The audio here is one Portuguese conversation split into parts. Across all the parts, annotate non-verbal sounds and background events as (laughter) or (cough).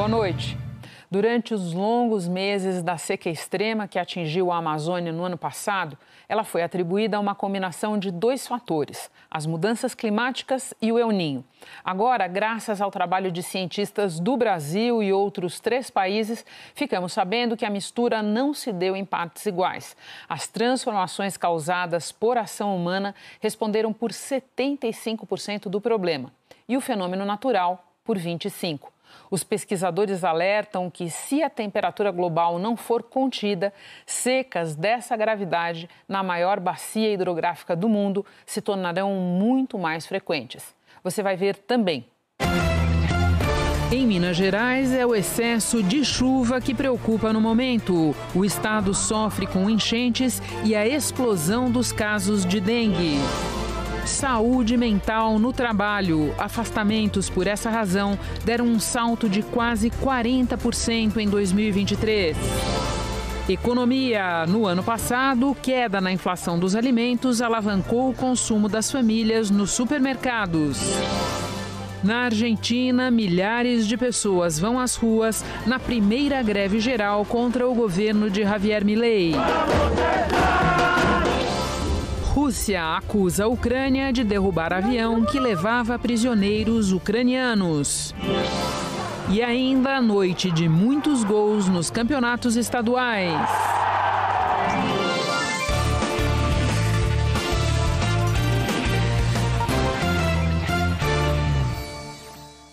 Boa noite. Durante os longos meses da seca extrema que atingiu a Amazônia no ano passado, ela foi atribuída a uma combinação de dois fatores: as mudanças climáticas e o El Ninho. Agora, graças ao trabalho de cientistas do Brasil e outros três países, ficamos sabendo que a mistura não se deu em partes iguais. As transformações causadas por ação humana responderam por 75% do problema e o fenômeno natural por 25%. Os pesquisadores alertam que, se a temperatura global não for contida, secas dessa gravidade na maior bacia hidrográfica do mundo se tornarão muito mais frequentes. Você vai ver também em Minas Gerais, é o excesso de chuva que preocupa no momento. O estado sofre com enchentes e a explosão dos casos de dengue. Saúde mental no trabalho. Afastamentos por essa razão deram um salto de quase 40% em 2023. Economia. No ano passado, queda na inflação dos alimentos alavancou o consumo das famílias nos supermercados. Na Argentina, milhares de pessoas vão às ruas na primeira greve geral contra o governo de Javier Milei. Vamos, Rússia acusa a Ucrânia de derrubar avião que levava prisioneiros ucranianos. E ainda a noite de muitos gols nos campeonatos estaduais.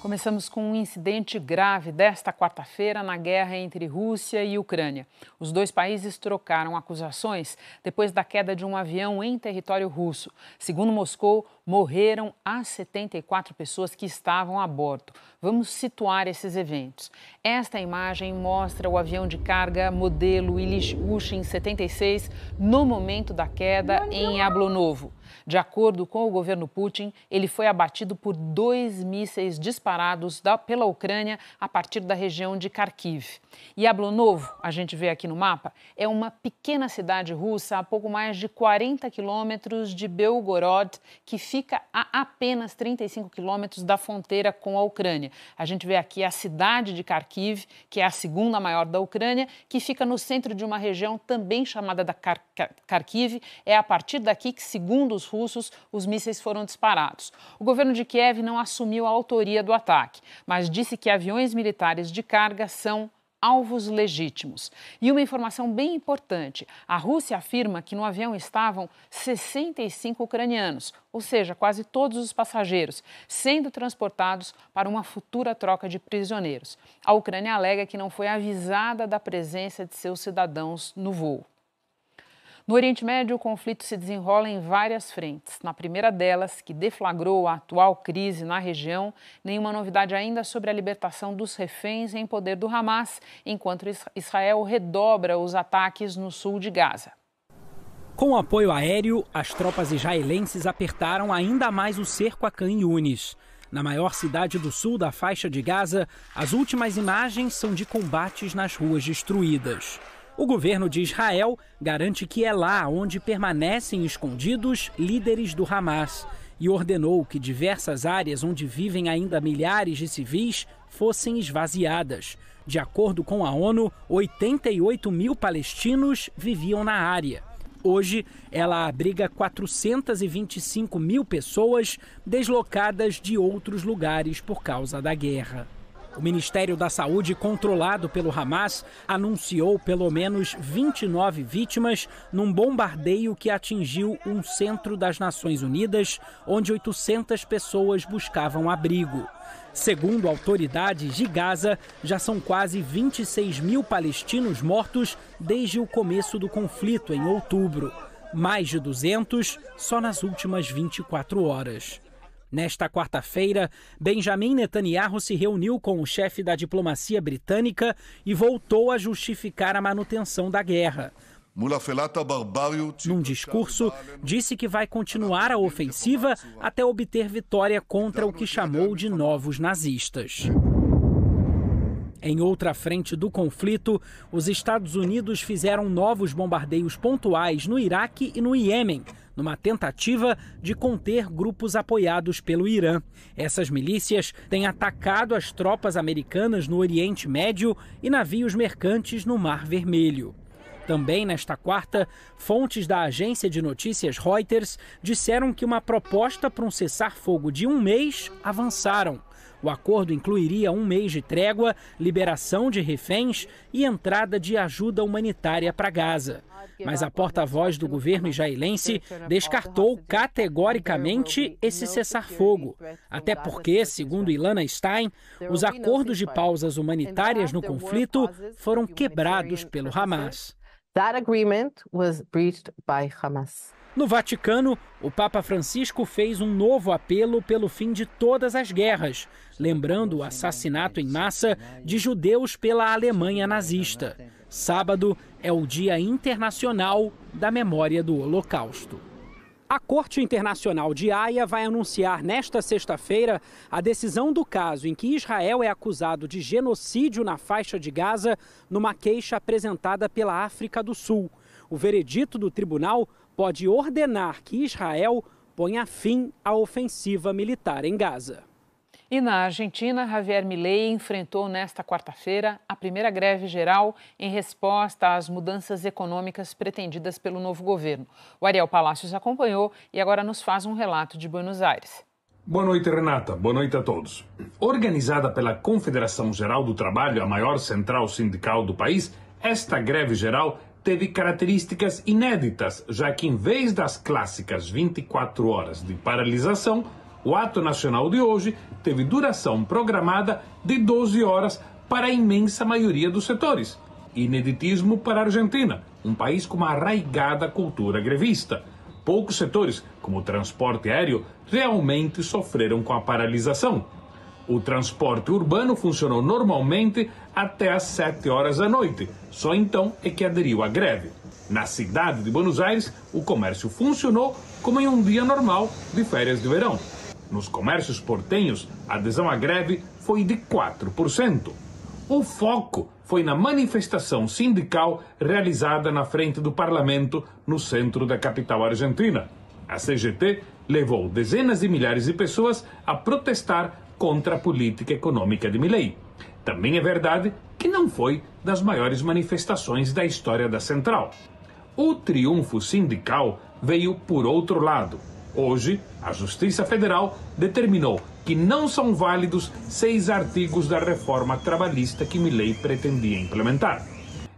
Começamos com um incidente grave desta quarta-feira na guerra entre Rússia e Ucrânia. Os dois países trocaram acusações depois da queda de um avião em território russo. Segundo Moscou, morreram as 74 pessoas que estavam a bordo. Vamos situar esses eventos. Esta imagem mostra o avião de carga modelo Ilyushin 76 no momento da queda em Ablonovo. De acordo com o governo Putin, ele foi abatido por dois mísseis disparados da, pela Ucrânia a partir da região de Kharkiv. Yablonovo, a gente vê aqui no mapa, é uma pequena cidade russa a pouco mais de 40 quilômetros de Belgorod, que fica a apenas 35 quilômetros da fronteira com a Ucrânia. A gente vê aqui a cidade de Kharkiv, que é a segunda maior da Ucrânia, que fica no centro de uma região também chamada da Kharkiv. É a partir daqui que, segundo tiros russos, os mísseis foram disparados. O governo de Kiev não assumiu a autoria do ataque, mas disse que aviões militares de carga são alvos legítimos. E uma informação bem importante: a Rússia afirma que no avião estavam 65 ucranianos, ou seja, quase todos os passageiros, sendo transportados para uma futura troca de prisioneiros. A Ucrânia alega que não foi avisada da presença de seus cidadãos no voo. No Oriente Médio, o conflito se desenrola em várias frentes. Na primeira delas, que deflagrou a atual crise na região, nenhuma novidade ainda sobre a libertação dos reféns em poder do Hamas, enquanto Israel redobra os ataques no sul de Gaza. Com o apoio aéreo, as tropas israelenses apertaram ainda mais o cerco a Khan Yunis. Na maior cidade do sul da faixa de Gaza, as últimas imagens são de combates nas ruas destruídas. O governo de Israel garante que é lá onde permanecem escondidos líderes do Hamas e ordenou que diversas áreas onde vivem ainda milhares de civis fossem esvaziadas. De acordo com a ONU, 88 mil palestinos viviam na área. Hoje, ela abriga 425 mil pessoas deslocadas de outros lugares por causa da guerra. O Ministério da Saúde, controlado pelo Hamas, anunciou pelo menos 29 vítimas num bombardeio que atingiu um centro das Nações Unidas, onde 800 pessoas buscavam abrigo. Segundo autoridades de Gaza, já são quase 26 mil palestinos mortos desde o começo do conflito em outubro. Mais de 200 só nas últimas 24 horas. Nesta quarta-feira, Benjamin Netanyahu se reuniu com o chefe da diplomacia britânica e voltou a justificar a manutenção da guerra. Tipo Num discurso, disse que vai continuar a ofensiva até obter vitória contra o que chamou é de novos nazistas. É. Em outra frente do conflito, os Estados Unidos fizeram novos bombardeios pontuais no Iraque e no Iêmen, numa tentativa de conter grupos apoiados pelo Irã. Essas milícias têm atacado as tropas americanas no Oriente Médio e navios mercantes no Mar Vermelho. Também nesta quarta, fontes da agência de notícias Reuters disseram que uma proposta para um cessar-fogo de um mês avançaram. O acordo incluiria um mês de trégua, liberação de reféns e entrada de ajuda humanitária para Gaza. Mas a porta-voz do governo israelense descartou categoricamente esse cessar-fogo. Até porque, segundo Ilana Stein, os acordos de pausas humanitárias no conflito foram quebrados pelo Hamas. That agreement was breached by Hamas. No Vaticano, o Papa Francisco fez um novo apelo pelo fim de todas as guerras, lembrando o assassinato em massa de judeus pela Alemanha nazista. Sábado é o Dia Internacional da Memória do Holocausto. A Corte Internacional de Haia vai anunciar nesta sexta-feira a decisão do caso em que Israel é acusado de genocídio na faixa de Gaza, numa queixa apresentada pela África do Sul. O veredito do tribunal pode ordenar que Israel ponha fim à ofensiva militar em Gaza. E na Argentina, Javier Milei enfrentou nesta quarta-feira a primeira greve geral em resposta às mudanças econômicas pretendidas pelo novo governo. O Ariel Palacios acompanhou e agora nos faz um relato de Buenos Aires. Boa noite, Renata. Boa noite a todos. Organizada pela Confederação Geral do Trabalho, a maior central sindical do país, esta greve geral teve características inéditas, já que em vez das clássicas 24 horas de paralisação, o ato nacional de hoje teve duração programada de 12 horas para a imensa maioria dos setores. Ineditismo para a Argentina, um país com uma arraigada cultura grevista. Poucos setores, como o transporte aéreo, realmente sofreram com a paralisação o transporte urbano funcionou normalmente até às 7 horas da noite, só então é que aderiu à greve. Na cidade de Buenos Aires, o comércio funcionou como em um dia normal de férias de verão. Nos comércios portenhos, a adesão à greve foi de 4%. O foco foi na manifestação sindical realizada na frente do parlamento, no centro da capital argentina. A CGT levou dezenas de milhares de pessoas a protestar contra a política econômica de Milley. Também é verdade que não foi das maiores manifestações da história da Central. O triunfo sindical veio por outro lado. Hoje, a Justiça Federal determinou que não são válidos seis artigos da reforma trabalhista que Milley pretendia implementar.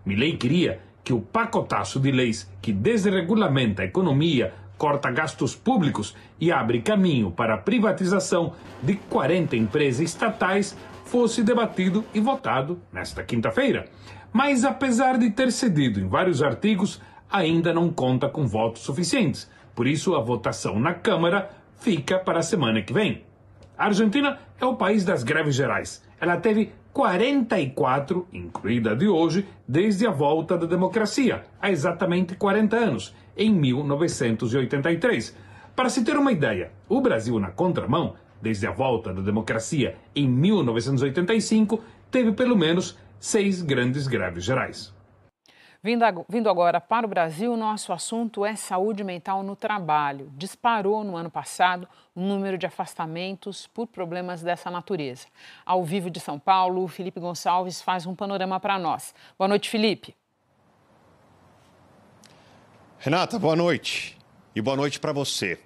Milley queria que o pacotaço de leis que desregulamenta a economia, corta gastos públicos e abre caminho para a privatização de 40 empresas estatais fosse debatido e votado nesta quinta-feira. Mas, apesar de ter cedido em vários artigos, ainda não conta com votos suficientes. Por isso, a votação na Câmara fica para a semana que vem. A Argentina é o país das greves gerais. Ela teve 44, incluída a de hoje, desde a volta da democracia, há exatamente 40 anos, em 1983. Para se ter uma ideia, o Brasil na contramão, desde a volta da democracia em 1985, teve pelo menos seis grandes greves gerais. Vindo agora para o Brasil, nosso assunto é saúde mental no trabalho. Disparou no ano passado o número de afastamentos por problemas dessa natureza. Ao vivo de São Paulo, o Felipe Gonçalves faz um panorama para nós. Boa noite, Felipe. Renata, boa noite. E boa noite para você.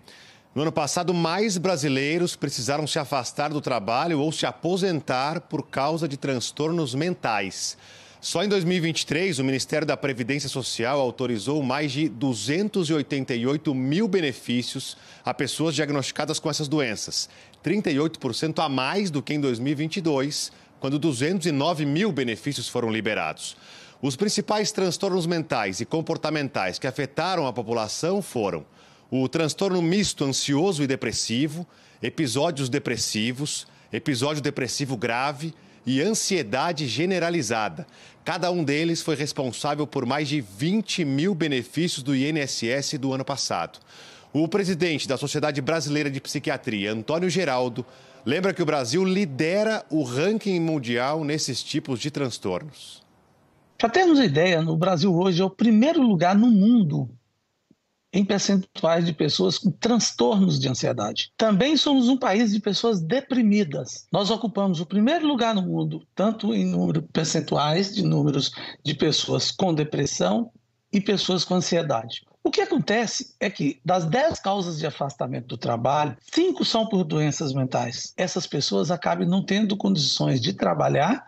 No ano passado, mais brasileiros precisaram se afastar do trabalho ou se aposentar por causa de transtornos mentais. Só em 2023, o Ministério da Previdência Social autorizou mais de 288 mil benefícios a pessoas diagnosticadas com essas doenças, 38% a mais do que em 2022, quando 209 mil benefícios foram liberados. Os principais transtornos mentais e comportamentais que afetaram a população foram o transtorno misto ansioso e depressivo, episódios depressivos, episódio depressivo grave e ansiedade generalizada. Cada um deles foi responsável por mais de 20 mil benefícios do INSS do ano passado. O presidente da Sociedade Brasileira de Psiquiatria, Antônio Geraldo, lembra que o Brasil lidera o ranking mundial nesses tipos de transtornos. Para termos ideia, no Brasil hoje é o primeiro lugar no mundo em percentuais de pessoas com transtornos de ansiedade. Também somos um país de pessoas deprimidas. Nós ocupamos o primeiro lugar no mundo, tanto em número percentuais de números de pessoas com depressão e pessoas com ansiedade. O que acontece é que das 10 causas de afastamento do trabalho, cinco são por doenças mentais. Essas pessoas acabam não tendo condições de trabalhar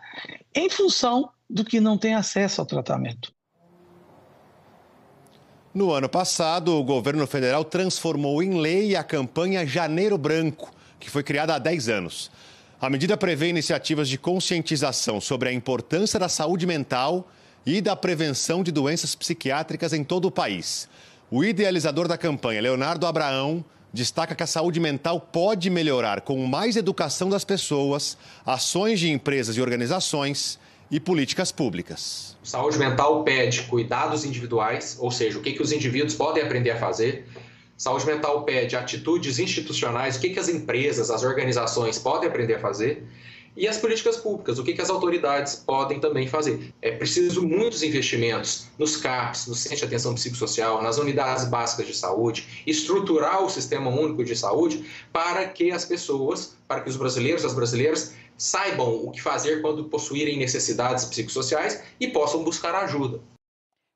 em função do que não tem acesso ao tratamento. No ano passado, o governo federal transformou em lei a campanha Janeiro Branco, que foi criada há 10 anos. A medida prevê iniciativas de conscientização sobre a importância da saúde mental e da prevenção de doenças psiquiátricas em todo o país. O idealizador da campanha, Leonardo Abraão, destaca que a saúde mental pode melhorar com mais educação das pessoas, ações de empresas e organizações e políticas públicas. Saúde mental pede cuidados individuais, ou seja, o que, que os indivíduos podem aprender a fazer. Saúde mental pede atitudes institucionais, o que, que as empresas, as organizações podem aprender a fazer. E as políticas públicas, o que, que as autoridades podem também fazer? É preciso muitos investimentos nos CAPs, no Centro de Atenção Psicossocial, nas unidades básicas de saúde, estruturar o Sistema Único de Saúde para que as pessoas, para que os brasileiros e as brasileiras saibam o que fazer quando possuírem necessidades psicossociais e possam buscar ajuda.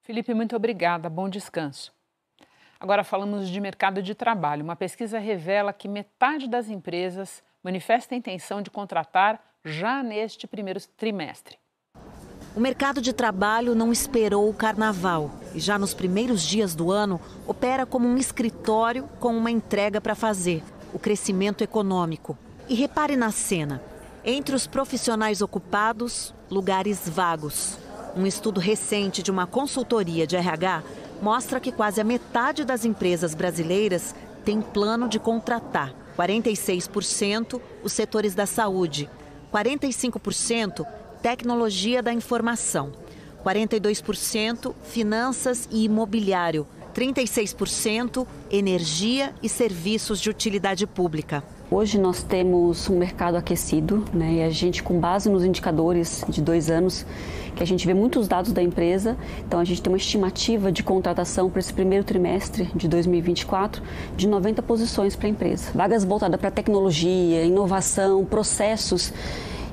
Felipe, muito obrigada. Bom descanso. Agora falamos de mercado de trabalho. Uma pesquisa revela que metade das empresas manifesta a intenção de contratar já neste primeiro trimestre. O mercado de trabalho não esperou o carnaval e já nos primeiros dias do ano opera como um escritório com uma entrega para fazer, o crescimento econômico. E repare na cena. Entre os profissionais ocupados, lugares vagos. Um estudo recente de uma consultoria de RH mostra que quase a metade das empresas brasileiras tem plano de contratar. 46% os setores da saúde, 45% tecnologia da informação, 42% finanças e imobiliário, 36% energia e serviços de utilidade pública. Hoje nós temos um mercado aquecido, né? E a gente, com base nos indicadores de dois anos, que a gente vê muitos dados da empresa, então a gente tem uma estimativa de contratação para esse primeiro trimestre de 2024 de 90 posições para a empresa. Vagas voltadas para tecnologia, inovação, processos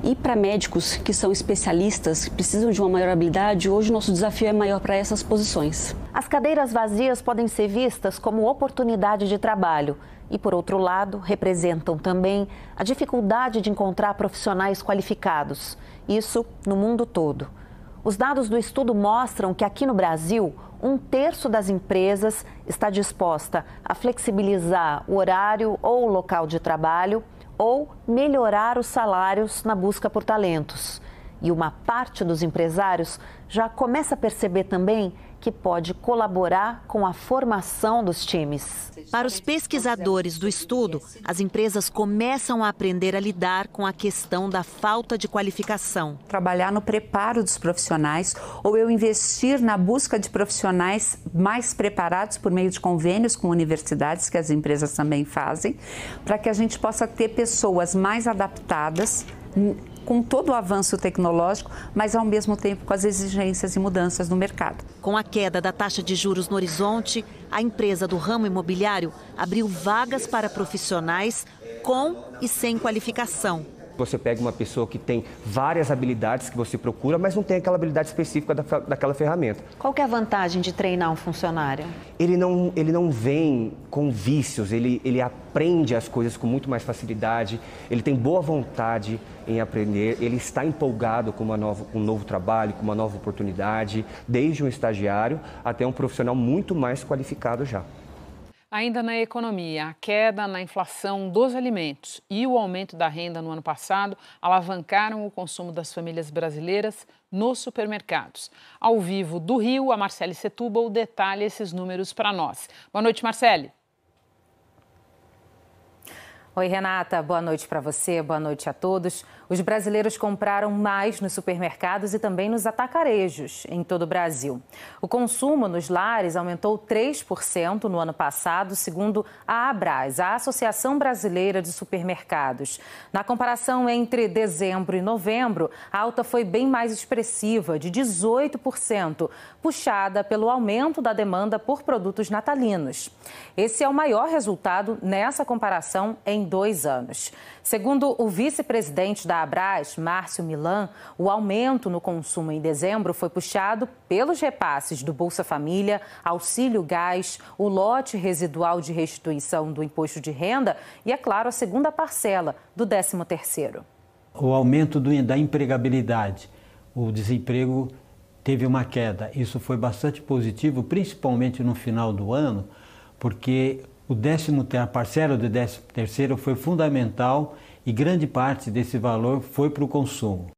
e para médicos que são especialistas, que precisam de uma maior habilidade, hoje o nosso desafio é maior para essas posições. As cadeiras vazias podem ser vistas como oportunidade de trabalho e, por outro lado, representam também a dificuldade de encontrar profissionais qualificados. Isso no mundo todo. Os dados do estudo mostram que aqui no Brasil, um terço das empresas está disposta a flexibilizar o horário ou o local de trabalho ou melhorar os salários na busca por talentos. E uma parte dos empresários já começa a perceber também que pode colaborar com a formação dos times. Para os pesquisadores do estudo, as empresas começam a aprender a lidar com a questão da falta de qualificação. Trabalhar no preparo dos profissionais ou eu investir na busca de profissionais mais preparados por meio de convênios com universidades, que as empresas também fazem, para que a gente possa ter pessoas mais adaptadas hum, com todo o avanço tecnológico, mas ao mesmo tempo com as exigências e mudanças no mercado. Com a queda da taxa de juros no horizonte, a empresa do ramo imobiliário abriu vagas para profissionais com e sem qualificação você pega uma pessoa que tem várias habilidades que você procura, mas não tem aquela habilidade específica da, daquela ferramenta. Qual que é a vantagem de treinar um funcionário? Ele não, ele não vem com vícios, ele, ele aprende as coisas com muito mais facilidade, ele tem boa vontade em aprender, ele está empolgado com, uma nova, um novo trabalho, com uma nova oportunidade, desde um estagiário até um profissional muito mais qualificado já. Ainda na economia, a queda na inflação dos alimentos e o aumento da renda no ano passado alavancaram o consumo das famílias brasileiras nos supermercados. Ao vivo do Rio, a Marcele Setúbal detalha esses números para nós. Boa noite, Marcele. Oi, Renata. Boa noite para você, boa noite a todos. Os brasileiros compraram mais nos supermercados e também nos atacarejos em todo o Brasil. O consumo nos lares aumentou 3% no ano passado, segundo a Abras, a Associação Brasileira de Supermercados. Na comparação entre dezembro e novembro, a alta foi bem mais expressiva, de 18%, puxada pelo aumento da demanda por produtos natalinos. Esse é o maior resultado nessa comparação em dois anos. Segundo o vice-presidente da da Abras, Márcio Milan, o aumento no consumo em dezembro foi puxado pelos repasses do Bolsa Família, auxílio gás, o lote residual de restituição do imposto de renda e, é claro, a segunda parcela do 13º. O aumento do, da empregabilidade, o desemprego teve uma queda. Isso foi bastante positivo, principalmente no final do ano, porque o décimo, a parcela do 13 foi fundamental e grande parte desse valor foi para o consumo.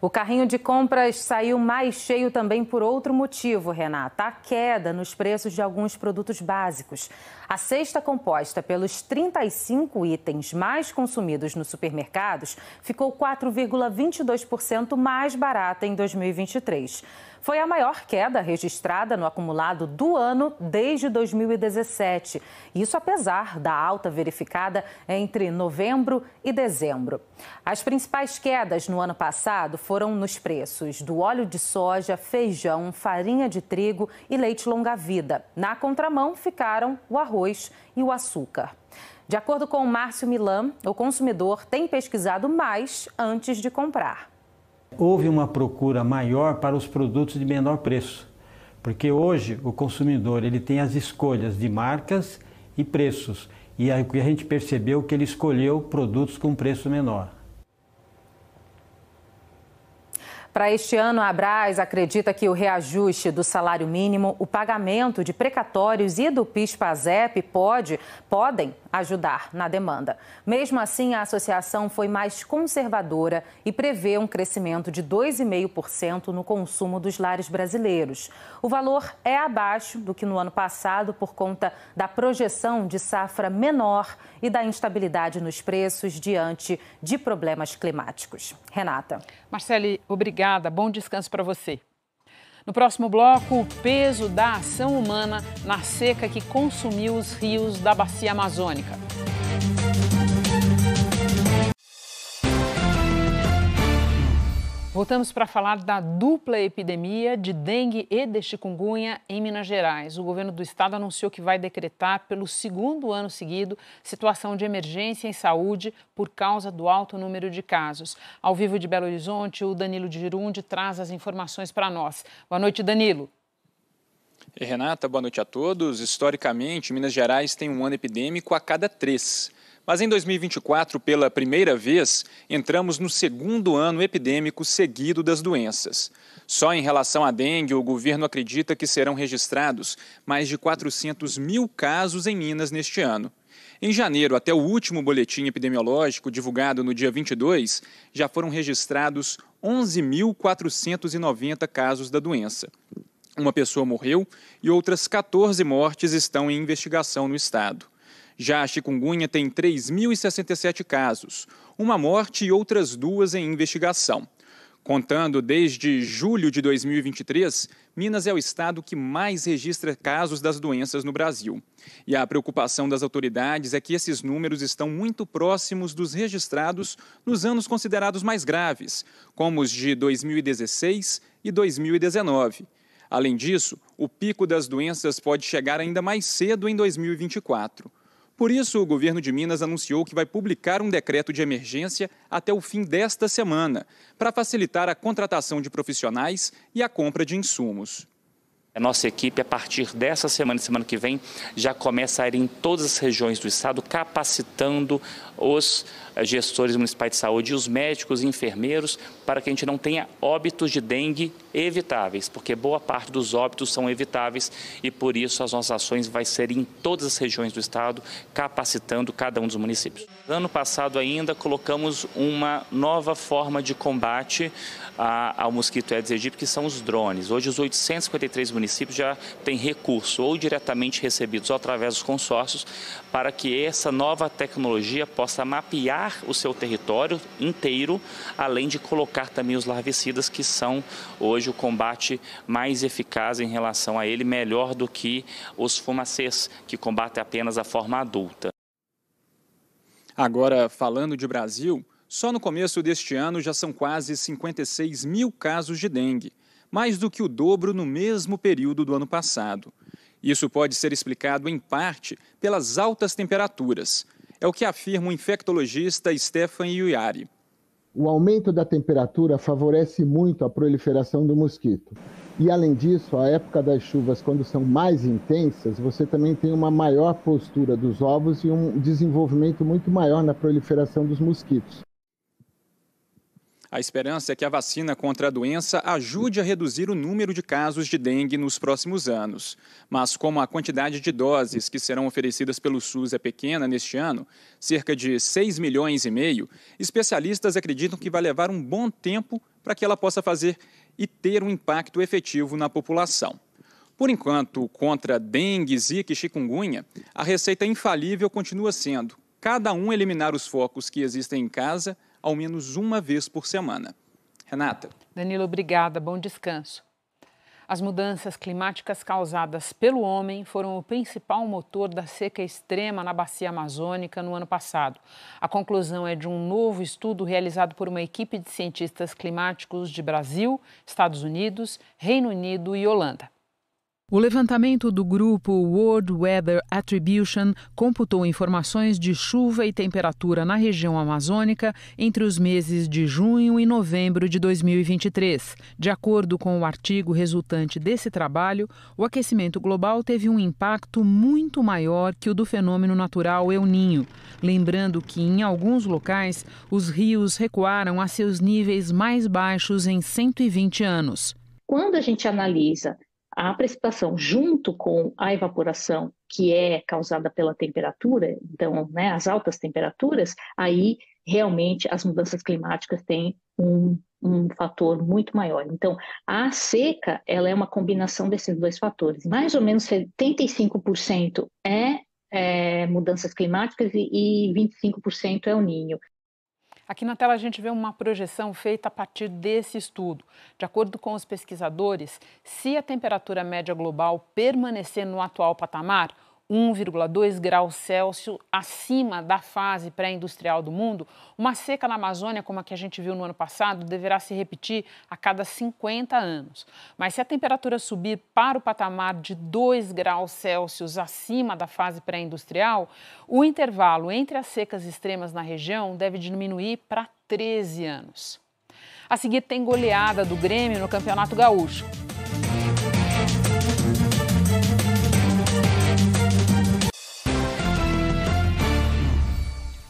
O carrinho de compras saiu mais cheio também por outro motivo, Renata: a queda nos preços de alguns produtos básicos. A cesta composta pelos 35 itens mais consumidos nos supermercados ficou 4,22% mais barata em 2023. Foi a maior queda registrada no acumulado do ano desde 2017. Isso apesar da alta verificada entre novembro e dezembro. As principais quedas no ano passado foram nos preços do óleo de soja, feijão, farinha de trigo e leite longa-vida. Na contramão ficaram o arroz e o açúcar. De acordo com Márcio Milan, o consumidor tem pesquisado mais antes de comprar. Houve uma procura maior para os produtos de menor preço, porque hoje o consumidor ele tem as escolhas de marcas e preços. E a gente percebeu é que ele escolheu produtos com preço menor. Para este ano, a Abras acredita que o reajuste do salário mínimo, o pagamento de precatórios e do PIS/PASEP pode, podem ajudar na demanda. Mesmo assim, a associação foi mais conservadora e prevê um crescimento de 2,5% no consumo dos lares brasileiros. O valor é abaixo do que no ano passado por conta da projeção de safra menor e da instabilidade nos preços diante de problemas climáticos. Renata. Marcele, obrigada Obrigada, bom descanso para você. No próximo bloco, o peso da ação humana na seca que consumiu os rios da bacia amazônica. Voltamos para falar da dupla epidemia de dengue e de chikungunya em Minas Gerais. O governo do estado anunciou que vai decretar, pelo segundo ano seguido, situação de emergência em saúde por causa do alto número de casos. Ao vivo de Belo Horizonte, o Danilo Girundi traz as informações para nós. Boa noite, Danilo. Renata, boa noite a todos. Historicamente, Minas Gerais tem um ano epidêmico a cada três. Mas em 2024, pela primeira vez, entramos no segundo ano epidêmico seguido das doenças. Só em relação à dengue, o governo acredita que serão registrados mais de 400 mil casos em Minas neste ano. Em janeiro, até o último boletim epidemiológico, divulgado no dia 22, já foram registrados 11.490 casos da doença. Uma pessoa morreu e outras 14 mortes estão em investigação no estado. Já a chikungunya tem 3.067 casos, uma morte e outras duas em investigação. Contando desde julho de 2023, Minas é o estado que mais registra casos das doenças no Brasil. E a preocupação das autoridades é que esses números estão muito próximos dos registrados nos anos considerados mais graves, como os de 2016 e 2019. Além disso, o pico das doenças pode chegar ainda mais cedo em 2024. Por isso, o governo de Minas anunciou que vai publicar um decreto de emergência até o fim desta semana, para facilitar a contratação de profissionais e a compra de insumos. A nossa equipe, a partir dessa semana e semana que vem, já começa a ir em todas as regiões do estado, capacitando os eh, gestores municipais de saúde, os médicos e enfermeiros, para que a gente não tenha óbitos de dengue evitáveis, porque boa parte dos óbitos são evitáveis e por isso as nossas ações vai ser em todas as regiões do estado, capacitando cada um dos municípios. Ano passado ainda colocamos uma nova forma de combate ao mosquito Aedes aegypti, que são os drones. Hoje os 853 municípios já têm recurso ou diretamente recebidos ou através dos consórcios para que essa nova tecnologia possa mapear o seu território inteiro, além de colocar também os larvicidas que são hoje hoje o combate mais eficaz em relação a ele, melhor do que os fumacês, que combatem apenas a forma adulta. Agora, falando de Brasil, só no começo deste ano já são quase 56 mil casos de dengue, mais do que o dobro no mesmo período do ano passado. Isso pode ser explicado, em parte, pelas altas temperaturas. É o que afirma o infectologista Stefan Iuiari. O aumento da temperatura favorece muito a proliferação do mosquito. E além disso, a época das chuvas, quando são mais intensas, você também tem uma maior postura dos ovos e um desenvolvimento muito maior na proliferação dos mosquitos. A esperança é que a vacina contra a doença ajude a reduzir o número de casos de dengue nos próximos anos. Mas como a quantidade de doses que serão oferecidas pelo SUS é pequena neste ano, cerca de 6 milhões e meio, especialistas acreditam que vai levar um bom tempo para que ela possa fazer e ter um impacto efetivo na população. Por enquanto, contra dengue, zika e chikungunya, a receita infalível continua sendo cada um eliminar os focos que existem em casa ao menos uma vez por semana. Renata. Danilo, obrigada. Bom descanso. As mudanças climáticas causadas pelo homem foram o principal motor da seca extrema na bacia amazônica no ano passado. A conclusão é de um novo estudo realizado por uma equipe de cientistas climáticos de Brasil, Estados Unidos, Reino Unido e Holanda. O levantamento do grupo World Weather Attribution computou informações de chuva e temperatura na região amazônica entre os meses de junho e novembro de 2023. De acordo com o artigo resultante desse trabalho, o aquecimento global teve um impacto muito maior que o do fenômeno natural El Ninho. Lembrando que, em alguns locais, os rios recuaram a seus níveis mais baixos em 120 anos. Quando a gente analisa a precipitação junto com a evaporação que é causada pela temperatura, então, né, as altas temperaturas, aí realmente as mudanças climáticas têm um, um fator muito maior. Então, a seca, ela é uma combinação desses dois fatores. Mais ou menos 75% é, é mudanças climáticas e, e 25% é o ninho. Aqui na tela a gente vê uma projeção feita a partir desse estudo. De acordo com os pesquisadores, se a temperatura média global permanecer no atual patamar, 1,2 graus Celsius acima da fase pré-industrial do mundo, uma seca na Amazônia como a que a gente viu no ano passado deverá se repetir a cada 50 anos. Mas se a temperatura subir para o patamar de 2 graus Celsius acima da fase pré-industrial, o intervalo entre as secas extremas na região deve diminuir para 13 anos. A seguir tem goleada do Grêmio no Campeonato Gaúcho.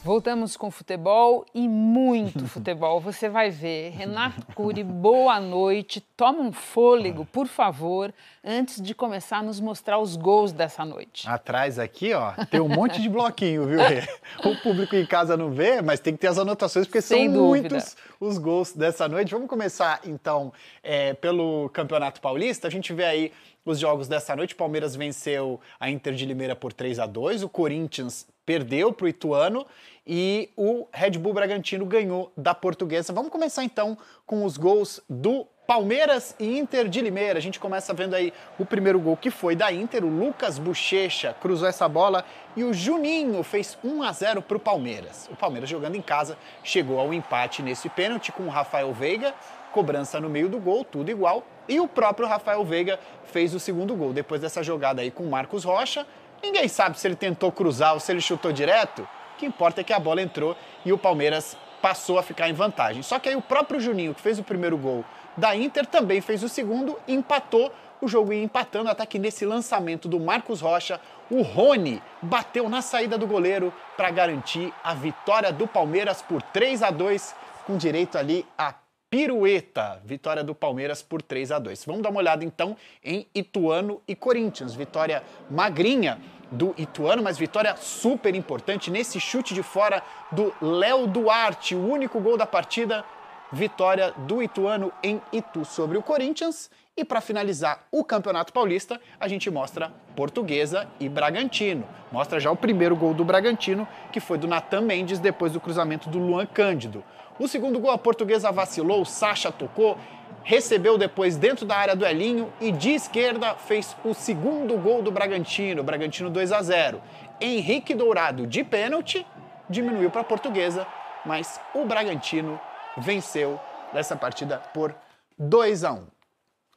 Voltamos com futebol e muito (laughs) futebol. Você vai ver. Renato Cury, boa noite. Toma um fôlego, por favor, antes de começar a nos mostrar os gols dessa noite. Atrás aqui, ó, tem um monte de bloquinho, viu? (laughs) O público em casa não vê, mas tem que ter as anotações porque Sem são dúvida. muitos os gols dessa noite. Vamos começar então é, pelo Campeonato Paulista. A gente vê aí os jogos dessa noite. O Palmeiras venceu a Inter de Limeira por 3 a 2 o Corinthians perdeu para o Ituano e o Red Bull Bragantino ganhou da Portuguesa. Vamos começar então com os gols do Palmeiras e Inter de Limeira. A gente começa vendo aí o primeiro gol que foi da Inter. O Lucas Bochecha cruzou essa bola e o Juninho fez 1 a 0 para o Palmeiras. O Palmeiras jogando em casa chegou ao empate nesse pênalti com o Rafael Veiga cobrança no meio do gol, tudo igual. E o próprio Rafael Veiga fez o segundo gol. Depois dessa jogada aí com Marcos Rocha, ninguém sabe se ele tentou cruzar ou se ele chutou direto. O que importa é que a bola entrou e o Palmeiras passou a ficar em vantagem. Só que aí o próprio Juninho, que fez o primeiro gol da Inter, também fez o segundo, empatou o jogo ia empatando até que nesse lançamento do Marcos Rocha, o Rony bateu na saída do goleiro para garantir a vitória do Palmeiras por 3 a 2, com direito ali a pirueta, vitória do Palmeiras por 3 a 2. Vamos dar uma olhada então em Ituano e Corinthians, vitória magrinha do Ituano, mas vitória super importante nesse chute de fora do Léo Duarte, o único gol da partida, vitória do Ituano em Itu sobre o Corinthians. E para finalizar o Campeonato Paulista, a gente mostra Portuguesa e Bragantino. Mostra já o primeiro gol do Bragantino, que foi do Natan Mendes depois do cruzamento do Luan Cândido. No segundo gol, a portuguesa vacilou, Sacha tocou, recebeu depois dentro da área do Elinho e de esquerda fez o segundo gol do Bragantino, Bragantino 2 a 0. Henrique Dourado de pênalti diminuiu para a portuguesa, mas o Bragantino venceu nessa partida por 2 a 1.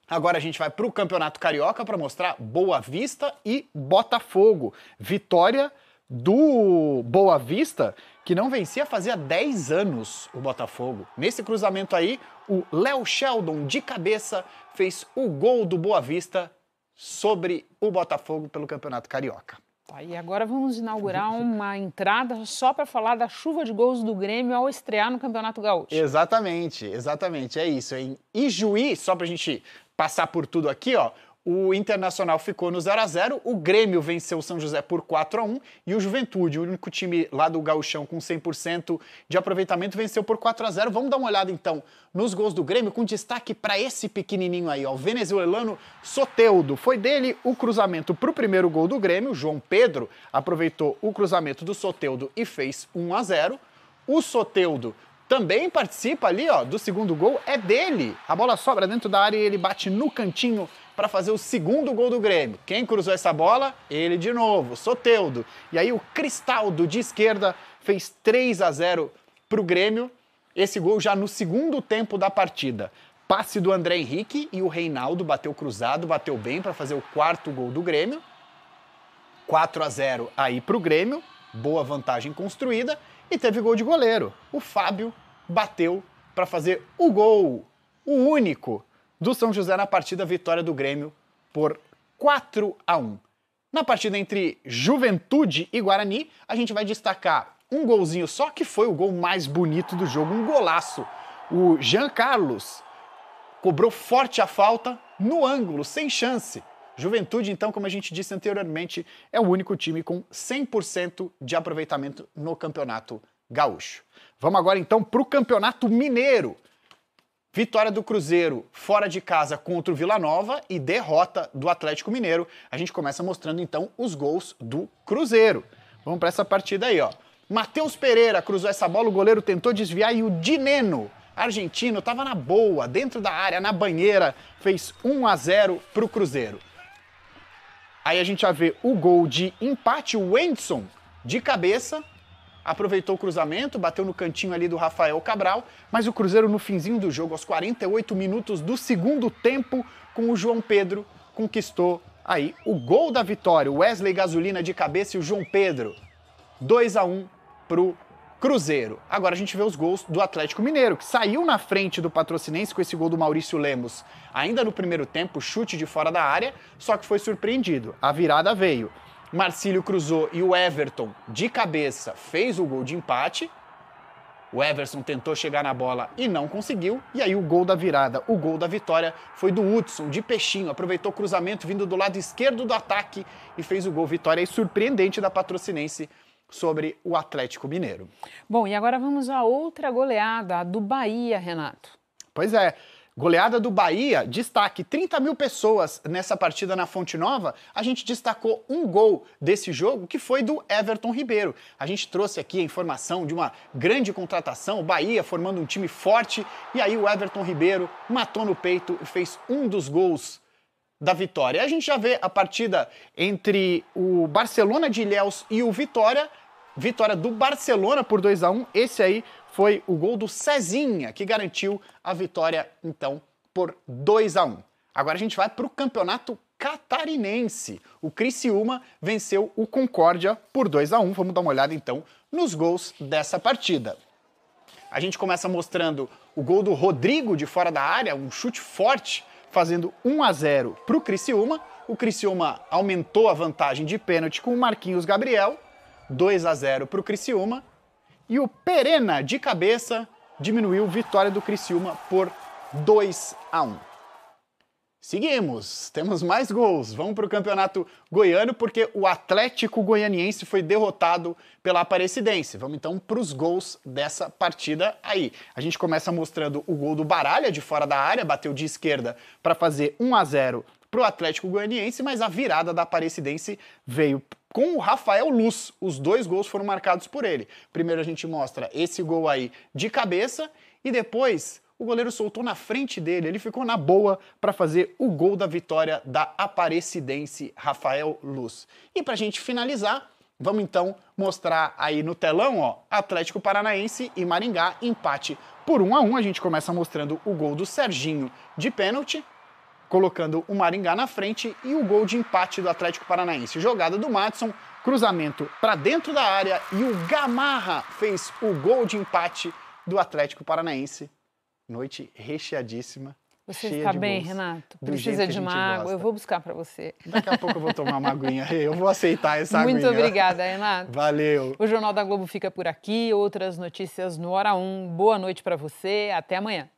Agora a gente vai para o Campeonato Carioca para mostrar Boa Vista e Botafogo. Vitória do Boa Vista que não vencia fazia 10 anos o Botafogo. Nesse cruzamento aí, o Léo Sheldon, de cabeça, fez o gol do Boa Vista sobre o Botafogo pelo Campeonato Carioca. Tá, e agora vamos inaugurar uma entrada só para falar da chuva de gols do Grêmio ao estrear no Campeonato Gaúcho. Exatamente, exatamente, é isso. Em Ijuí, só para a gente passar por tudo aqui, ó, o Internacional ficou no 0 a 0 o Grêmio venceu o São José por 4 a 1 e o Juventude, o único time lá do Gauchão com 100% de aproveitamento, venceu por 4 a 0 Vamos dar uma olhada então nos gols do Grêmio, com destaque para esse pequenininho aí, ó, o venezuelano Soteudo. Foi dele o cruzamento para o primeiro gol do Grêmio, João Pedro aproveitou o cruzamento do Soteudo e fez 1 a 0 o Soteudo também participa ali, ó, do segundo gol, é dele. A bola sobra dentro da área e ele bate no cantinho para fazer o segundo gol do Grêmio. Quem cruzou essa bola? Ele de novo, Soteudo. E aí o Cristaldo de esquerda fez 3 a 0 para o Grêmio. Esse gol já no segundo tempo da partida. Passe do André Henrique e o Reinaldo bateu cruzado, bateu bem para fazer o quarto gol do Grêmio. 4 a 0 aí para o Grêmio, boa vantagem construída. E teve gol de goleiro. O Fábio bateu para fazer o gol, o único do São José na partida vitória do Grêmio por 4 a 1. Na partida entre Juventude e Guarani, a gente vai destacar um golzinho só que foi o gol mais bonito do jogo, um golaço. O Jean Carlos cobrou forte a falta no ângulo, sem chance. Juventude, então, como a gente disse anteriormente, é o único time com 100% de aproveitamento no Campeonato Gaúcho. Vamos agora então para o Campeonato Mineiro. Vitória do Cruzeiro fora de casa contra o Vila Nova e derrota do Atlético Mineiro. A gente começa mostrando então os gols do Cruzeiro. Vamos para essa partida aí, ó. Matheus Pereira cruzou essa bola, o goleiro tentou desviar e o Dineno, argentino, estava na boa, dentro da área, na banheira, fez 1 a 0 para o Cruzeiro. Aí a gente vai ver o gol de empate, o Wendson de cabeça aproveitou o cruzamento, bateu no cantinho ali do Rafael Cabral, mas o Cruzeiro no finzinho do jogo, aos 48 minutos do segundo tempo, com o João Pedro, conquistou aí o gol da vitória. Wesley Gasolina de cabeça e o João Pedro. 2 a 1 pro Cruzeiro. Agora a gente vê os gols do Atlético Mineiro, que saiu na frente do Patrocinense com esse gol do Maurício Lemos. Ainda no primeiro tempo, chute de fora da área, só que foi surpreendido. A virada veio. Marcílio cruzou e o Everton, de cabeça, fez o gol de empate. O Everson tentou chegar na bola e não conseguiu. E aí o gol da virada, o gol da vitória, foi do Hudson, de peixinho. Aproveitou o cruzamento vindo do lado esquerdo do ataque e fez o gol. Vitória e surpreendente da patrocinense sobre o Atlético Mineiro. Bom, e agora vamos a outra goleada, a do Bahia, Renato. Pois é, Goleada do Bahia, destaque: 30 mil pessoas nessa partida na Fonte Nova. A gente destacou um gol desse jogo que foi do Everton Ribeiro. A gente trouxe aqui a informação de uma grande contratação, o Bahia formando um time forte. E aí o Everton Ribeiro matou no peito e fez um dos gols da vitória. A gente já vê a partida entre o Barcelona de Ilhéus e o Vitória vitória do Barcelona por 2 a 1 Esse aí foi o gol do Cezinha, que garantiu a vitória, então, por 2 a 1 Agora a gente vai para o campeonato catarinense. O Criciúma venceu o Concórdia por 2 a 1 Vamos dar uma olhada, então, nos gols dessa partida. A gente começa mostrando o gol do Rodrigo de fora da área, um chute forte, fazendo 1 a 0 para o Criciúma. O Criciúma aumentou a vantagem de pênalti com o Marquinhos Gabriel 2 a 0 para o Criciúma. E o Perena, de cabeça, diminuiu vitória do Criciúma por 2 a 1. Seguimos, temos mais gols. Vamos para o campeonato goiano, porque o Atlético Goianiense foi derrotado pela Aparecidense. Vamos então para os gols dessa partida aí. A gente começa mostrando o gol do Baralha de fora da área, bateu de esquerda para fazer 1 a 0 para o Atlético Goianiense, mas a virada da Aparecidense veio com o Rafael Luz. Os dois gols foram marcados por ele. Primeiro a gente mostra esse gol aí de cabeça e depois o goleiro soltou na frente dele, ele ficou na boa para fazer o gol da vitória da Aparecidense Rafael Luz. E para a gente finalizar, vamos então mostrar aí no telão, ó, Atlético Paranaense e Maringá, empate por 1 um a 1. Um. A gente começa mostrando o gol do Serginho de pênalti colocando o Maringá na frente e o gol de empate do Atlético Paranaense. Jogada do Matson, cruzamento para dentro da área e o Gamarra fez o gol de empate do Atlético Paranaense. Noite recheadíssima. Você está bem, Renato? Precisa de uma água? Eu vou buscar para você. Daqui a pouco eu vou tomar uma aguinha. (laughs) Eu vou aceitar essa aguinha. Muito obrigada, Renato. Valeu. O Jornal da Globo fica por aqui. Outras notícias no Hora 1. Boa noite para você. Até amanhã.